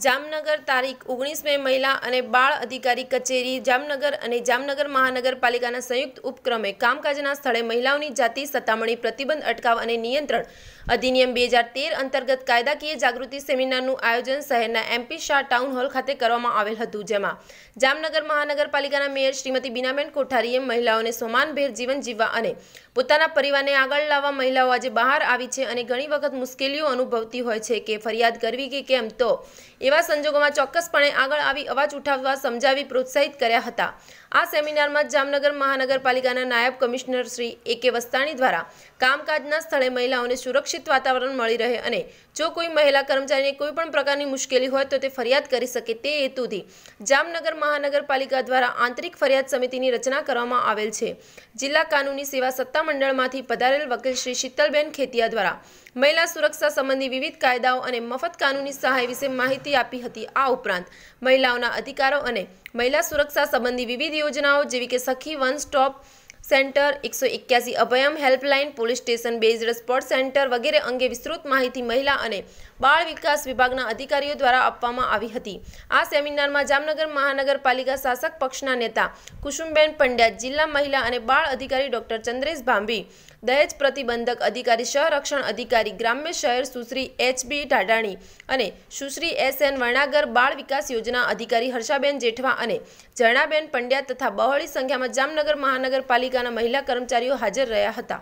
જામનગર તારીખ ઓગણીસ મે મહિલા અને બાળ અધિકારી કચેરી જામનગર અને જામનગર મહાનગરપાલિકાના સંયુક્ત ઉપક્રમે કામકાજના સ્થળે મહિલાઓની જાતિ સતામણી પ્રતિબંધ અટકાવ અને નિયંત્રણ અધિનિયમ બે હજાર તેર અંતર્ગત કાયદાકીય જાગૃતિ સેમિનારનું આયોજન શહેરના એમપી શાહ ટાઉન હોલ ખાતે કરવામાં આવેલ હતું જેમાં જામનગર મહાનગરપાલિકાના મેયર શ્રીમતી બીનાબેન કોઠારીએ મહિલાઓને સમાનભેર જીવન જીવવા અને પોતાના પરિવારને આગળ લાવવા મહિલાઓ આજે બહાર આવી છે અને ઘણી વખત મુશ્કેલીઓ અનુભવતી હોય છે કે ફરિયાદ કરવી કે કેમ તો એવા સંજોગોમાં ચોક્કસપણે આગળ આવી અવાજ ઉઠાવવા સમજાવી પ્રોત્સાહિત કર્યા હતા આ સેમિનારમાં જામનગર મહાનગરપાલિકાના નાયબ કમિશનર શ્રી એ કે વસ્તાણી દ્વારા કામકાજના સ્થળે મહિલાઓને સુરક્ષિત વાતાવરણ મળી રહે અને જો કોઈ મહિલા કર્મચારીને કોઈપણ પ્રકારની મુશ્કેલી હોય તો તે ફરિયાદ કરી શકે તે હેતુથી જામનગર મહાનગરપાલિકા દ્વારા આંતરિક ફરિયાદ સમિતિની રચના કરવામાં આવેલ છે જિલ્લા કાનૂની સેવા સત્તામંડળમાંથી પધારેલ વકીલ શ્રી શીતલબેન ખેતિયા દ્વારા મહિલા સુરક્ષા સંબંધી વિવિધ કાયદાઓ અને મફત કાનૂની સહાય વિશે માહિતી આપી હતી આ ઉપરાંત મહિલાઓના અધિકારો અને મહિલા સુરક્ષા સંબંધી વિવિધ યોજનાઓ જેવી કે સખી વન સ્ટોપ સેન્ટર એકસો એક્યાસી Abhayam helpline police station based support centre વગેરે અંગે વિસ્તૃત માહિતી મહિલા અને બાળ વિકાસ વિભાગના અધિકારીઓ દ્વારા આપવામાં આવી હતી આ સેમિનારમાં જામનગર મહાનગરપાલિકા શાસક પક્ષના નેતા કુસુમબેન પંડ્યા જિલ્લા મહિલા અને બાળ અધિકારી ડોક્ટર ચંદ્રેશ ભાંભી દહેજ પ્રતિબંધક અધિકારી સંરક્ષણ અધિકારી ગ્રામ્ય શહેર સુશ્રી એચબી ઢાડાણી અને સુશ્રી એસ એન વર્ણાગર બાળ વિકાસ યોજના અધિકારી હર્ષાબેન જેઠવા અને જરણાબેન પંડ્યા તથા બહોળી સંખ્યામાં જામનગર મહાનગરપાલિકા પોતાના મહિલા કર્મચારીઓ હાજર રહ્યા હતા